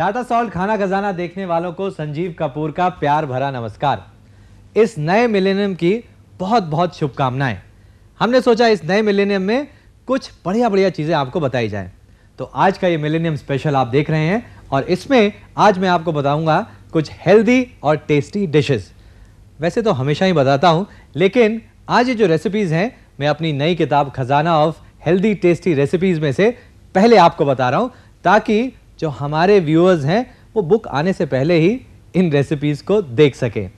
Tata salt खाना खजाना देखने वालों को संजीव कपूर का प्यार भरा नमस्कार इस नए मिलेनियम की बहुत बहुत शुभकामनाएं हमने सोचा इस नए मिलेनियम में कुछ बढ़िया बढ़िया चीज़ें आपको बताई जाए तो आज का ये मिलेनियम स्पेशल आप देख रहे हैं और इसमें आज मैं आपको बताऊंगा कुछ हेल्दी और टेस्टी डिशेस वैसे तो हमेशा ही बताता हूँ लेकिन आज ये जो रेसिपीज़ हैं मैं अपनी नई किताब खजाना ऑफ हेल्दी टेस्टी रेसिपीज़ में से पहले आपको बता रहा हूँ ताकि जो हमारे व्यूअर्स हैं वो बुक आने से पहले ही इन रेसिपीज़ को देख सकें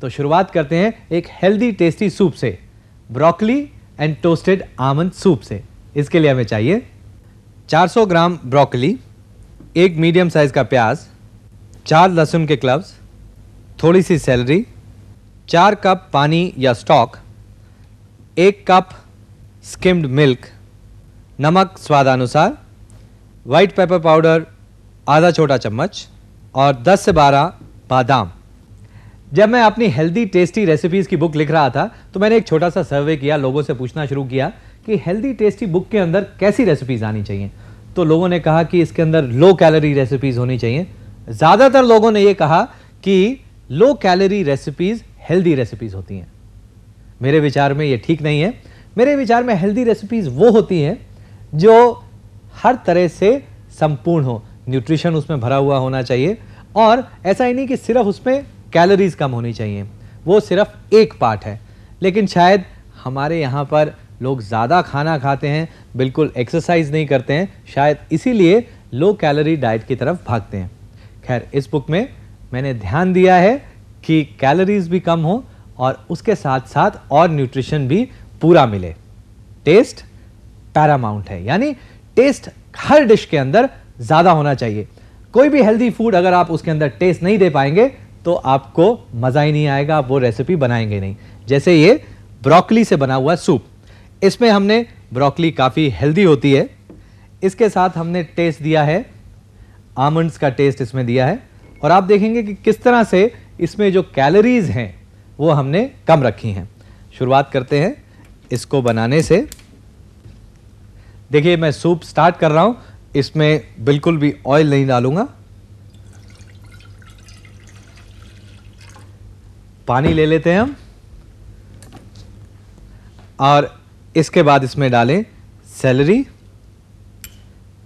तो शुरुआत करते हैं एक हेल्दी टेस्टी सूप से broccoli and toasted almond soup से इसके लिए हमें चाहिए 400 ग्राम ब्रोकली एक मीडियम साइज़ का प्याज चार लहसुन के क्लब्स थोड़ी सी सैलरी चार कप पानी या स्टॉक एक कप स्किम्ड मिल्क नमक स्वादानुसार वाइट पेपर पाउडर आधा छोटा चम्मच और 10 से 12 बादाम जब मैं अपनी हेल्दी टेस्टी रेसिपीज़ की बुक लिख रहा था तो मैंने एक छोटा सा सर्वे किया लोगों से पूछना शुरू किया कि हेल्दी टेस्टी बुक के अंदर कैसी रेसिपीज़ आनी चाहिए तो लोगों ने कहा कि इसके अंदर लो कैलोरी रेसिपीज़ होनी चाहिए ज़्यादातर लोगों ने यह कहा कि low calorie recipes healthy recipes होती हैं मेरे विचार में ये ठीक नहीं है मेरे विचार में हेल्दी रेसिपीज़ वो होती हैं जो हर तरह से संपूर्ण हो न्यूट्रिशन उसमें भरा हुआ होना चाहिए और ऐसा ही नहीं कि सिर्फ उसमें कैलोरीज कम होनी चाहिए वो सिर्फ एक पार्ट है लेकिन शायद हमारे यहाँ पर लोग ज़्यादा खाना खाते हैं बिल्कुल एक्सरसाइज नहीं करते हैं शायद इसीलिए लो कैलोरी डाइट की तरफ भागते हैं खैर इस बुक में मैंने ध्यान दिया है कि कैलोरीज भी कम हो और उसके साथ साथ और न्यूट्रिशन भी पूरा मिले टेस्ट पैरामाउंट है यानी टेस्ट हर डिश के अंदर ज़्यादा होना चाहिए कोई भी हेल्दी फूड अगर आप उसके अंदर टेस्ट नहीं दे पाएंगे तो आपको मज़ा ही नहीं आएगा आप वो रेसिपी बनाएंगे नहीं जैसे ये ब्रोकली से बना हुआ सूप इसमें हमने ब्रोकली काफ़ी हेल्दी होती है इसके साथ हमने टेस्ट दिया है आमंड्स का टेस्ट इसमें दिया है और आप देखेंगे कि किस तरह से इसमें जो कैलोरीज़ हैं वो हमने कम रखी हैं शुरुआत करते हैं इसको बनाने से देखिए मैं सूप स्टार्ट कर रहा हूँ इसमें बिल्कुल भी ऑयल नहीं डालूंगा पानी ले लेते हैं हम और इसके बाद इसमें डालें सैलरी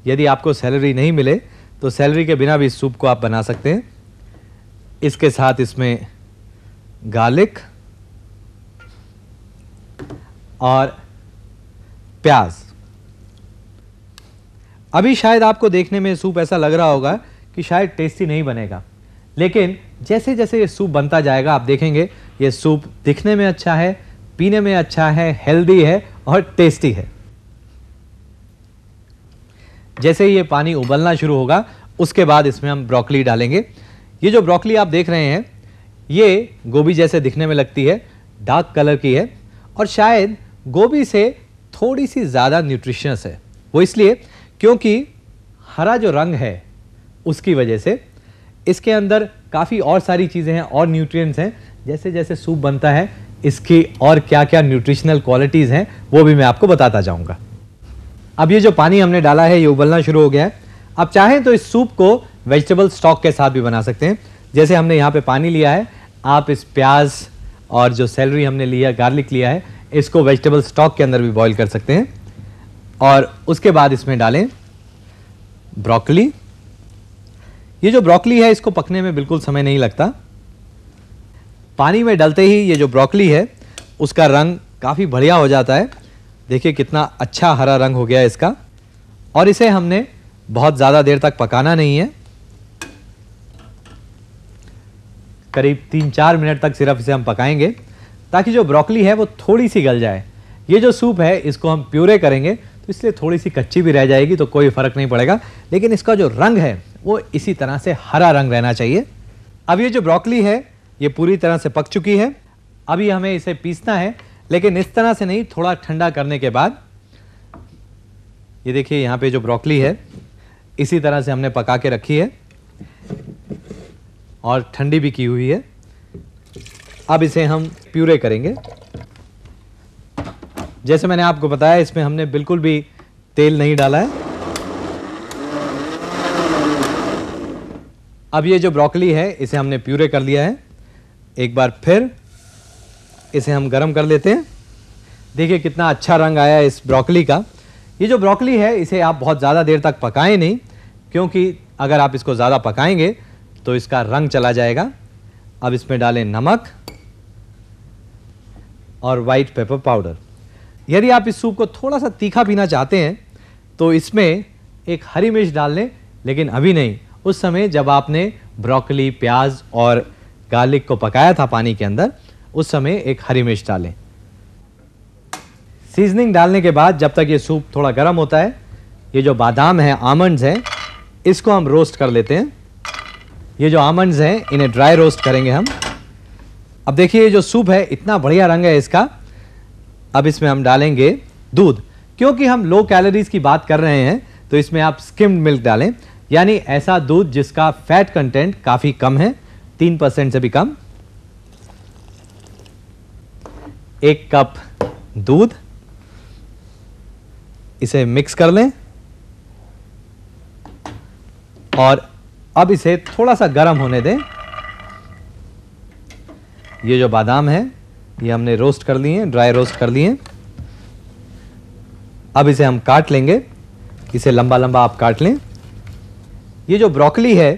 यदि आपको सैलरी नहीं मिले तो सैलरी के बिना भी इस सूप को आप बना सकते हैं इसके साथ इसमें गार्लिक और प्याज अभी शायद आपको देखने में सूप ऐसा लग रहा होगा कि शायद टेस्टी नहीं बनेगा लेकिन जैसे जैसे ये सूप बनता जाएगा आप देखेंगे ये सूप दिखने में अच्छा है पीने में अच्छा है हेल्दी है और टेस्टी है जैसे ही ये पानी उबलना शुरू होगा उसके बाद इसमें हम ब्रोकली डालेंगे ये जो ब्रोकली आप देख रहे हैं ये गोभी जैसे दिखने में लगती है डार्क कलर की है और शायद गोभी से थोड़ी सी ज़्यादा न्यूट्रिशियस है वो इसलिए क्योंकि हरा जो रंग है उसकी वजह से इसके अंदर काफ़ी और सारी चीज़ें हैं और न्यूट्रिएंट्स हैं जैसे जैसे सूप बनता है इसकी और क्या क्या न्यूट्रिशनल क्वालिटीज़ हैं वो भी मैं आपको बताता जाऊँगा अब ये जो पानी हमने डाला है ये उबलना शुरू हो गया है आप चाहें तो इस सूप को वेजिटेबल स्टॉक के साथ भी बना सकते हैं जैसे हमने यहाँ पे पानी लिया है आप इस प्याज और जो सैलरी हमने लिया गार्लिक लिया है इसको वेजिटेबल स्टॉक के अंदर भी बॉईल कर सकते हैं और उसके बाद इसमें डालें ब्रोकली ये जो ब्रोकली है इसको पकने में बिल्कुल समय नहीं लगता पानी में डलते ही ये जो ब्रोकली है उसका रंग काफ़ी बढ़िया हो जाता है देखिए कितना अच्छा हरा रंग हो गया इसका और इसे हमने बहुत ज़्यादा देर तक पकाना नहीं है करीब तीन चार मिनट तक सिर्फ इसे हम पकाएंगे ताकि जो ब्रोकली है वो थोड़ी सी गल जाए ये जो सूप है इसको हम प्यूरे करेंगे तो इसलिए थोड़ी सी कच्ची भी रह जाएगी तो कोई फ़र्क नहीं पड़ेगा लेकिन इसका जो रंग है वो इसी तरह से हरा रंग रहना चाहिए अब ये जो ब्रोकली है ये पूरी तरह से पक चुकी है अभी हमें इसे पीसना है लेकिन इस तरह से नहीं थोड़ा ठंडा करने के बाद ये देखिए यहाँ पे जो ब्रोकली है इसी तरह से हमने पका के रखी है और ठंडी भी की हुई है अब इसे हम प्यूरे करेंगे जैसे मैंने आपको बताया इसमें हमने बिल्कुल भी तेल नहीं डाला है अब ये जो ब्रोकली है इसे हमने प्यूरे कर लिया है एक बार फिर इसे हम गरम कर लेते हैं देखिए कितना अच्छा रंग आया है इस ब्रोकली का ये जो ब्रोकली है इसे आप बहुत ज़्यादा देर तक पकाएं नहीं क्योंकि अगर आप इसको ज़्यादा पकाएंगे तो इसका रंग चला जाएगा अब इसमें डालें नमक और वाइट पेपर पाउडर यदि आप इस सूप को थोड़ा सा तीखा पीना चाहते हैं तो इसमें एक हरी मिर्च डाल लें लेकिन अभी नहीं उस समय जब आपने ब्रोकली प्याज और गार्लिक को पकाया था पानी के अंदर उस समय एक हरी मिर्च डालें सीजनिंग डालने के बाद जब तक ये सूप थोड़ा गर्म होता है ये जो बादाम है आमंड्स हैं इसको हम रोस्ट कर लेते हैं ये जो आमंड्स हैं इन्हें ड्राई रोस्ट करेंगे हम अब देखिए ये जो सूप है इतना बढ़िया रंग है इसका अब इसमें हम डालेंगे दूध क्योंकि हम लो कैलोरीज की बात कर रहे हैं तो इसमें आप स्किम्ड मिल्क डालें यानी ऐसा दूध जिसका फैट कंटेंट काफ़ी कम है तीन परसेंट से भी कम एक कप दूध इसे मिक्स कर लें और अब इसे थोड़ा सा गर्म होने दें ये जो बादाम है ये हमने रोस्ट कर लिए हैं ड्राई रोस्ट कर लिए अब इसे हम काट लेंगे इसे लंबा लंबा आप काट लें ये जो ब्रोकली है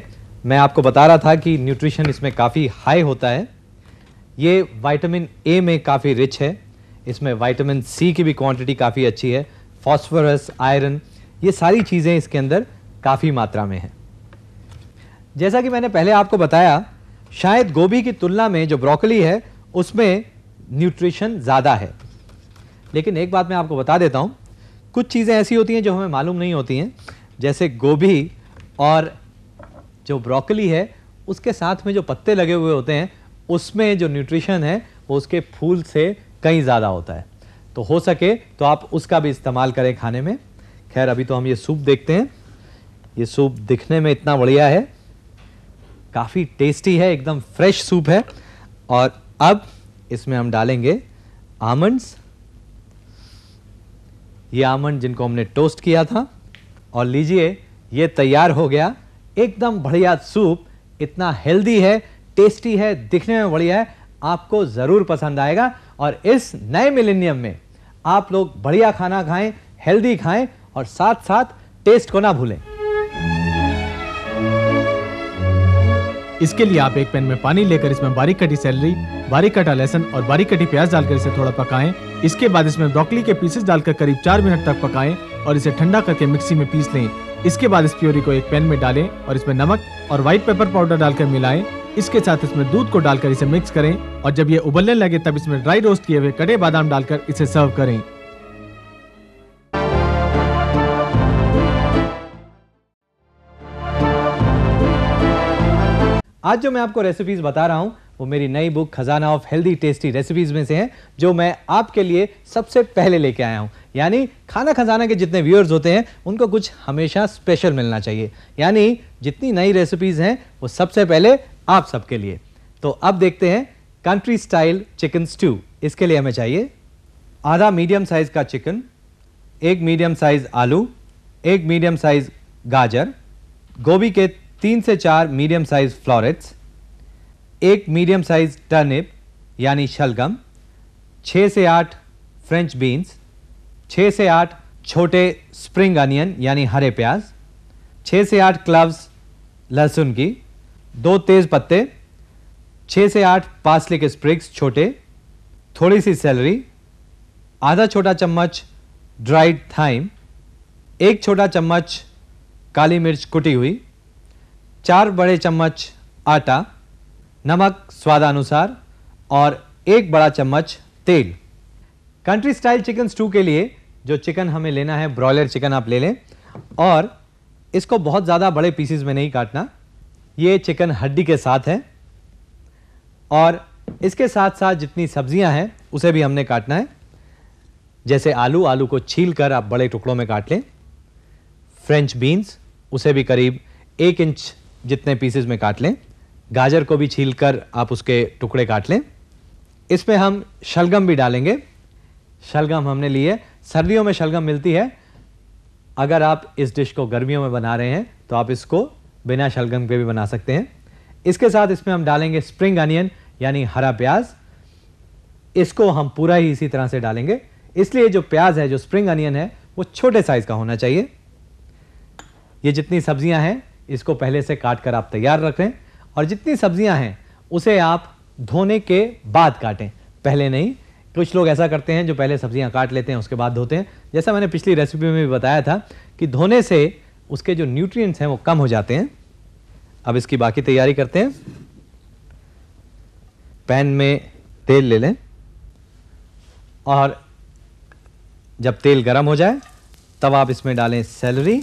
मैं आपको बता रहा था कि न्यूट्रिशन इसमें काफ़ी हाई होता है ये विटामिन ए में काफ़ी रिच है इसमें विटामिन सी की भी क्वांटिटी काफ़ी अच्छी है फॉस्फोरस आयरन ये सारी चीज़ें इसके अंदर काफ़ी मात्रा में हैं जैसा कि मैंने पहले आपको बताया शायद गोभी की तुलना में जो ब्रोकली है उसमें न्यूट्रिशन ज़्यादा है लेकिन एक बात मैं आपको बता देता हूँ कुछ चीज़ें ऐसी होती हैं जो हमें मालूम नहीं होती हैं जैसे गोभी और जो ब्रोकली है उसके साथ में जो पत्ते लगे हुए होते हैं उसमें जो न्यूट्रिशन है वो उसके फूल से कहीं ज़्यादा होता है तो हो सके तो आप उसका भी इस्तेमाल करें खाने में खैर अभी तो हम ये सूप देखते हैं ये सूप दिखने में इतना बढ़िया है काफ़ी टेस्टी है एकदम फ्रेश सूप है और अब इसमें हम डालेंगे आमंड्स ये आमंड जिनको हमने टोस्ट किया था और लीजिए ये तैयार हो गया एकदम बढ़िया सूप इतना हेल्दी है टेस्टी है दिखने में बढ़िया है आपको ज़रूर पसंद आएगा और इस नए मिलेनियम में आप लोग बढ़िया खाना खाएं हेल्दी खाएं और साथ साथ टेस्ट को ना भूलें इसके लिए आप एक पैन में पानी लेकर इसमें बारीक कटी सैलरी बारीक कटा लहसन और बारीक कटी प्याज डालकर इसे थोड़ा पकाएं इसके बाद इसमें ब्रोकली के पीसेस डालकर करीब चार मिनट तक पकाएं और इसे ठंडा करके मिक्सी में पीस लें इसके बाद इस प्योरी को एक पैन में डालें और इसमें नमक और व्हाइट पेपर पाउडर डालकर मिलाए इसके साथ इसमें दूध को डालकर इसे मिक्स करें और जब ये उबलने लगे तब इसमें ड्राई रोस्ट किए हुए कटे बादाम डालकर इसे सर्व करें आज जो मैं आपको रेसिपीज बता रहा हूँ वो मेरी नई बुक खजाना ऑफ हेल्दी टेस्टी रेसिपीज में से हैं जो मैं आपके लिए सबसे पहले लेके आया हूँ यानी खाना खजाना के जितने व्यूअर्स होते हैं उनको कुछ हमेशा स्पेशल मिलना चाहिए यानी जितनी नई रेसिपीज हैं वो सबसे पहले आप सबके लिए तो अब देखते हैं कंट्री स्टाइल चिकन स्ट्यू इसके लिए हमें चाहिए आधा मीडियम साइज का चिकन एक मीडियम साइज आलू एक मीडियम साइज गाजर गोभी के तीन से चार मीडियम साइज फ्लोरेट्स एक मीडियम साइज टर्निप यानी शलगम छः से आठ फ्रेंच बीन्स छः से आठ छोटे स्प्रिंग अनियन यानी हरे प्याज छः से आठ क्लव्स लहसुन की दो तेज़ पत्ते छः से आठ पासले के स्प्रिग्स छोटे थोड़ी सी सेलरी आधा छोटा चम्मच ड्राइड थाइम एक छोटा चम्मच काली मिर्च कुटी हुई चार बड़े चम्मच आटा नमक स्वादानुसार और एक बड़ा चम्मच तेल कंट्री स्टाइल चिकन स्टू के लिए जो चिकन हमें लेना है ब्रॉयलर चिकन आप ले लें और इसको बहुत ज़्यादा बड़े पीसीज में नहीं काटना ये चिकन हड्डी के साथ है और इसके साथ साथ जितनी सब्जियां हैं उसे भी हमने काटना है जैसे आलू आलू को छील कर आप बड़े टुकड़ों में काट लें फ्रेंच बीन्स उसे भी करीब एक इंच जितने पीसेस में काट लें गाजर को भी छील कर आप उसके टुकड़े काट लें इसमें हम शलगम भी डालेंगे शलगम हमने लिए है सर्दियों में शलगम मिलती है अगर आप इस डिश को गर्मियों में बना रहे हैं तो आप इसको बिना शलगम के भी बना सकते हैं इसके साथ इसमें हम डालेंगे स्प्रिंग अनियन यानी हरा प्याज इसको हम पूरा ही इसी तरह से डालेंगे इसलिए जो प्याज है जो स्प्रिंग अनियन है वो छोटे साइज़ का होना चाहिए ये जितनी सब्जियां हैं इसको पहले से काट कर आप तैयार रखें और जितनी सब्जियां हैं उसे आप धोने के बाद काटें पहले नहीं कुछ लोग ऐसा करते हैं जो पहले सब्जियां काट लेते हैं उसके बाद धोते हैं जैसा मैंने पिछली रेसिपी में भी बताया था कि धोने से उसके जो न्यूट्रिएंट्स हैं वो कम हो जाते हैं अब इसकी बाकी तैयारी करते हैं पैन में तेल ले लें और जब तेल गर्म हो जाए तब आप इसमें डालें सेलरी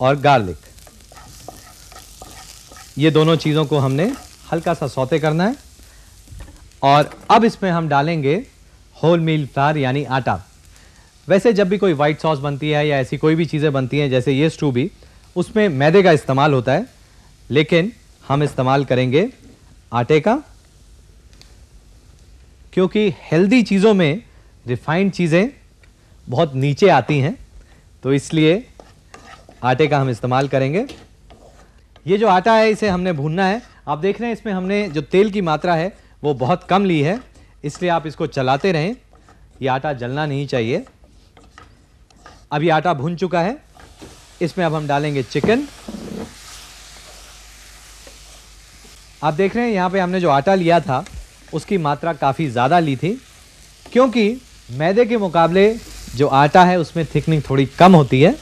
और गार्लिक ये दोनों चीज़ों को हमने हल्का सा सौते करना है और अब इसमें हम डालेंगे होल मील फ्लार यानी आटा वैसे जब भी कोई वाइट सॉस बनती है या ऐसी कोई भी चीज़ें बनती हैं जैसे ये स्टू भी उसमें मैदे का इस्तेमाल होता है लेकिन हम इस्तेमाल करेंगे आटे का क्योंकि हेल्दी चीज़ों में रिफाइंड चीज़ें बहुत नीचे आती हैं तो इसलिए आटे का हम इस्तेमाल करेंगे ये जो आटा है इसे हमने भूनना है आप देख रहे हैं इसमें हमने जो तेल की मात्रा है वो बहुत कम ली है इसलिए आप इसको चलाते रहें ये आटा जलना नहीं चाहिए अब ये आटा भून चुका है इसमें अब हम डालेंगे चिकन आप देख रहे हैं यहाँ पे हमने जो आटा लिया था उसकी मात्रा काफ़ी ज़्यादा ली थी क्योंकि मैदे के मुकाबले जो आटा है उसमें थिकनिंग थोड़ी कम होती है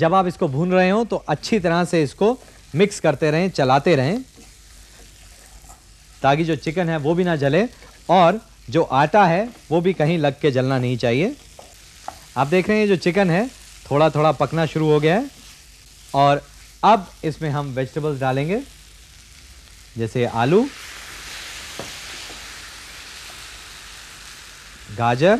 जब आप इसको भून रहे हो तो अच्छी तरह से इसको मिक्स करते रहें चलाते रहें ताकि जो चिकन है वो भी ना जले और जो आटा है वो भी कहीं लग के जलना नहीं चाहिए आप देख रहे हैं जो चिकन है थोड़ा थोड़ा पकना शुरू हो गया है और अब इसमें हम वेजिटेबल्स डालेंगे जैसे आलू गाजर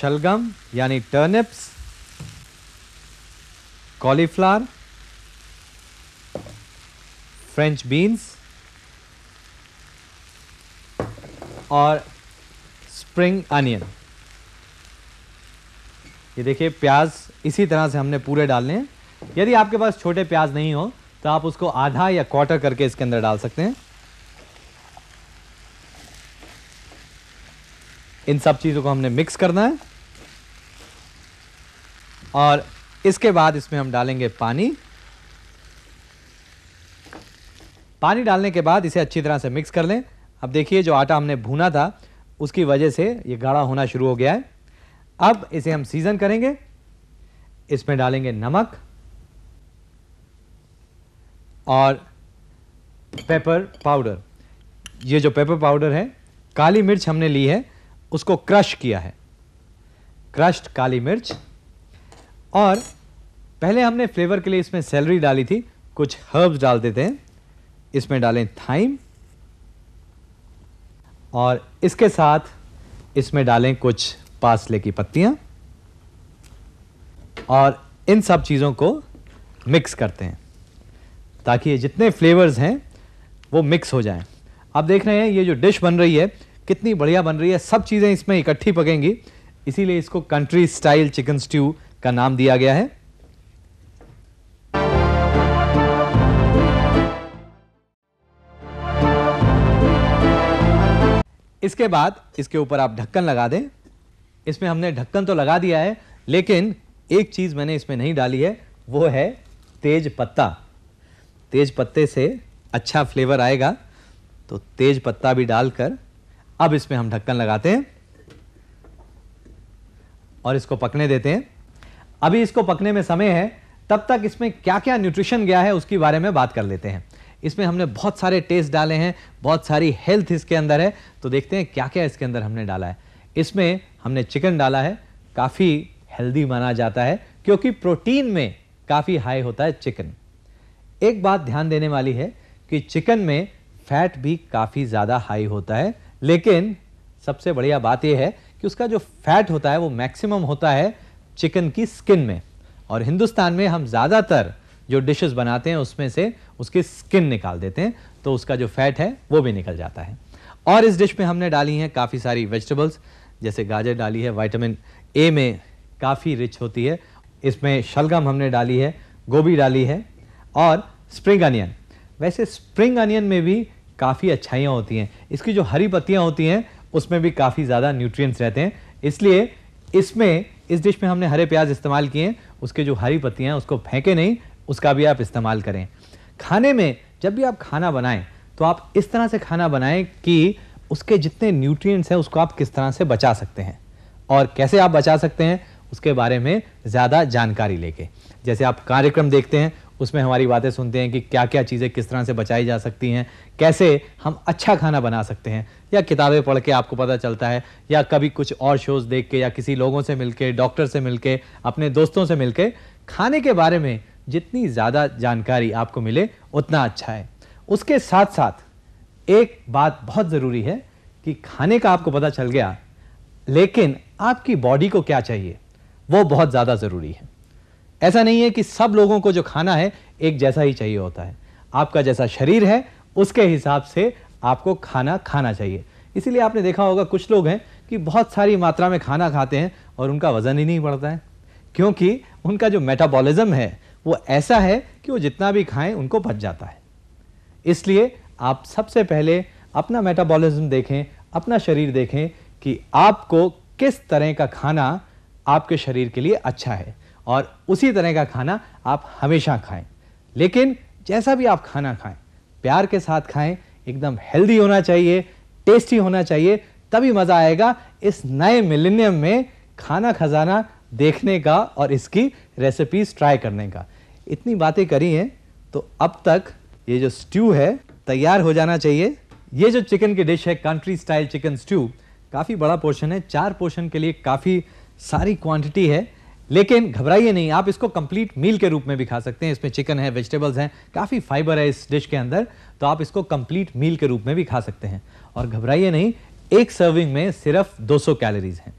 शलगम यानी टर्निप्स कॉलीफ्लावर फ्रेंच बीन्स और स्प्रिंग अनियन ये देखिए प्याज इसी तरह से हमने पूरे डालने हैं यदि आपके पास छोटे प्याज नहीं हो तो आप उसको आधा या क्वार्टर करके इसके अंदर डाल सकते हैं इन सब चीज़ों को हमने मिक्स करना है और इसके बाद इसमें हम डालेंगे पानी पानी डालने के बाद इसे अच्छी तरह से मिक्स कर लें अब देखिए जो आटा हमने भूना था उसकी वजह से ये गाढ़ा होना शुरू हो गया है अब इसे हम सीज़न करेंगे इसमें डालेंगे नमक और पेपर पाउडर ये जो पेपर पाउडर है काली मिर्च हमने ली है उसको क्रश किया है क्रश्ड काली मिर्च और पहले हमने फ्लेवर के लिए इसमें सेलरी डाली थी कुछ हर्ब्स डाल देते हैं इसमें डालें थाइम और इसके साथ इसमें डालें कुछ पासले की पत्तियाँ और इन सब चीज़ों को मिक्स करते हैं ताकि ये जितने फ्लेवर्स हैं वो मिक्स हो जाएं आप देख रहे हैं ये जो डिश बन रही है कितनी बढ़िया बन रही है सब चीज़ें इसमें इकट्ठी पकेंगी इसीलिए इसको कंट्री स्टाइल चिकन स्ट्यू का नाम दिया गया है इसके बाद इसके ऊपर आप ढक्कन लगा दें इसमें हमने ढक्कन तो लगा दिया है लेकिन एक चीज़ मैंने इसमें नहीं डाली है वो है तेज पत्ता तेज पत्ते से अच्छा फ्लेवर आएगा तो तेज पत्ता भी डालकर अब इसमें हम ढक्कन लगाते हैं और इसको पकने देते हैं अभी इसको पकने में समय है तब तक इसमें क्या क्या न्यूट्रिशन गया है उसके बारे में बात कर लेते हैं इसमें हमने बहुत सारे टेस्ट डाले हैं बहुत सारी हेल्थ इसके अंदर है तो देखते हैं क्या क्या इसके अंदर हमने डाला है इसमें हमने चिकन डाला है काफ़ी हेल्दी माना जाता है क्योंकि प्रोटीन में काफ़ी हाई होता है चिकन एक बात ध्यान देने वाली है कि चिकन में फैट भी काफ़ी ज़्यादा हाई होता है लेकिन सबसे बढ़िया बात यह है कि उसका जो फैट होता है वो मैक्सिमम होता है चिकन की स्किन में और हिंदुस्तान में हम ज़्यादातर जो डिशेस बनाते हैं उसमें से उसकी स्किन निकाल देते हैं तो उसका जो फैट है वो भी निकल जाता है और इस डिश में हमने डाली हैं काफ़ी सारी वेजिटेबल्स जैसे गाजर डाली है वाइटामिन ए में काफ़ी रिच होती है इसमें शलगम हमने डाली है गोभी डाली है और स्प्रिंग अनियन वैसे स्प्रिंग अनियन में भी काफ़ी अच्छाइयाँ होती हैं इसकी जो हरी पत्तियाँ होती हैं उसमें भी काफ़ी ज़्यादा न्यूट्रिएंट्स रहते हैं इसलिए इसमें इस डिश में हमने हरे प्याज इस्तेमाल किए हैं उसके जो हरी पत्तियाँ हैं उसको फेंके नहीं उसका भी आप इस्तेमाल करें खाने में जब भी आप खाना बनाएं तो आप इस तरह से खाना बनाएं कि उसके जितने न्यूट्रिएंट्स हैं उसको आप किस तरह से बचा सकते हैं और कैसे आप बचा सकते हैं उसके बारे में ज़्यादा जानकारी लेके जैसे आप कार्यक्रम देखते हैं उसमें हमारी बातें सुनते हैं कि क्या क्या चीज़ें किस तरह से बचाई जा सकती हैं कैसे हम अच्छा खाना बना सकते हैं या किताबें पढ़ के आपको पता चलता है या कभी कुछ और शोज़ देख के या किसी लोगों से मिल के डॉक्टर से मिल के अपने दोस्तों से मिल के खाने के बारे में जितनी ज़्यादा जानकारी आपको मिले उतना अच्छा है उसके साथ साथ एक बात बहुत ज़रूरी है कि खाने का आपको पता चल गया लेकिन आपकी बॉडी को क्या चाहिए वो बहुत ज़्यादा ज़रूरी है ऐसा नहीं है कि सब लोगों को जो खाना है एक जैसा ही चाहिए होता है आपका जैसा शरीर है उसके हिसाब से आपको खाना खाना चाहिए इसीलिए आपने देखा होगा कुछ लोग हैं कि बहुत सारी मात्रा में खाना खाते हैं और उनका वज़न ही नहीं बढ़ता है क्योंकि उनका जो मेटाबॉलिज्म है वो ऐसा है कि वो जितना भी खाएं उनको बच जाता है इसलिए आप सबसे पहले अपना मेटाबॉलिज्म देखें अपना शरीर देखें कि आपको किस तरह का खाना आपके शरीर के लिए अच्छा है और उसी तरह का खाना आप हमेशा खाएं लेकिन जैसा भी आप खाना खाएं प्यार के साथ खाएं एकदम हेल्दी होना चाहिए टेस्टी होना चाहिए तभी मज़ा आएगा इस नए मिलेनियम में खाना खजाना देखने का और इसकी रेसिपीज ट्राई करने का इतनी बातें करी हैं तो अब तक ये जो स्ट्यू है तैयार हो जाना चाहिए ये जो चिकन की डिश है कंट्री स्टाइल चिकन स्ट्यू काफ़ी बड़ा पोर्शन है चार पोर्शन के लिए काफ़ी सारी क्वांटिटी है लेकिन घबराइए नहीं आप इसको कंप्लीट मील के रूप में भी खा सकते हैं इसमें चिकन है वेजिटेबल्स हैं काफ़ी फाइबर है इस डिश के अंदर तो आप इसको कंप्लीट मील के रूप में भी खा सकते हैं और घबराइए नहीं एक सर्विंग में सिर्फ 200 कैलोरीज हैं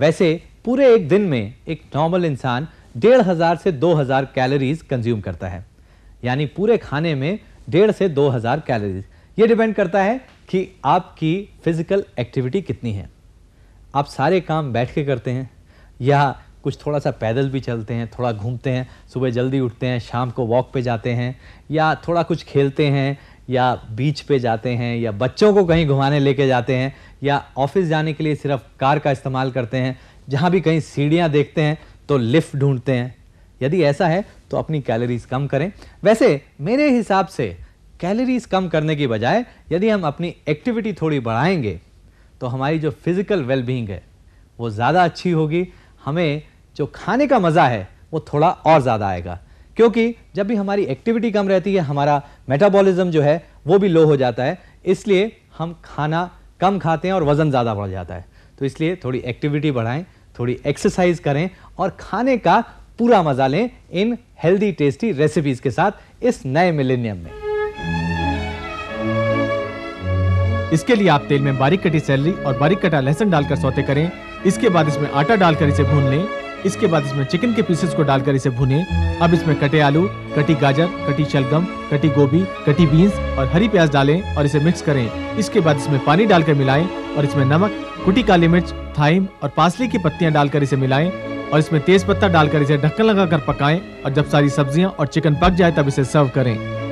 वैसे पूरे एक दिन में एक नॉर्मल इंसान डेढ़ हज़ार से हज़ार कैलोरीज कंज्यूम करता है यानी पूरे खाने में डेढ़ से हज़ार कैलोरीज ये डिपेंड करता है कि आपकी फिजिकल एक्टिविटी कितनी है आप सारे काम बैठ के करते हैं या कुछ थोड़ा सा पैदल भी चलते हैं थोड़ा घूमते हैं सुबह जल्दी उठते हैं शाम को वॉक पे जाते हैं या थोड़ा कुछ खेलते हैं या बीच पे जाते हैं या बच्चों को कहीं घुमाने लेके जाते हैं या ऑफिस जाने के लिए सिर्फ कार का इस्तेमाल करते हैं जहाँ भी कहीं सीढ़ियाँ देखते हैं तो लिफ्ट ढूंढते हैं यदि ऐसा है तो अपनी कैलोरीज कम करें वैसे मेरे हिसाब से कैलोरीज कम करने की बजाय यदि हम अपनी एक्टिविटी थोड़ी बढ़ाएंगे तो हमारी जो फिज़िकल वेलबींग है वो ज़्यादा अच्छी होगी हमें जो खाने का मज़ा है वो थोड़ा और ज़्यादा आएगा क्योंकि जब भी हमारी एक्टिविटी कम रहती है हमारा मेटाबॉलिज्म जो है वो भी लो हो जाता है इसलिए हम खाना कम खाते हैं और वज़न ज़्यादा बढ़ जाता है तो इसलिए थोड़ी एक्टिविटी बढ़ाएं थोड़ी एक्सरसाइज करें और खाने का पूरा मज़ा लें इन हेल्दी टेस्टी रेसिपीज़ के साथ इस नए मिलेनियम में इसके लिए आप तेल में बारीक कटी सैलरी और बारीक कटा लहसुन डालकर सौते करें इसके बाद इसमें आटा डालकर इसे भून लें इसके बाद इसमें चिकन के पीसेस को डालकर इसे भुने अब इसमें कटे आलू कटी गाजर कटी शलगम कटी गोभी कटी बीन्स और हरी प्याज डालें और इसे मिक्स करें इसके बाद इसमें पानी डालकर मिलाएं और इसमें नमक कुटी काली मिर्च थाइम और पासली की पत्तियां डालकर इसे मिलाएं और इसमें तेज पत्ता डालकर इसे ढक्कन लगाकर पकाएं और जब सारी सब्जियां और चिकन पक जाए तब इसे सर्व करें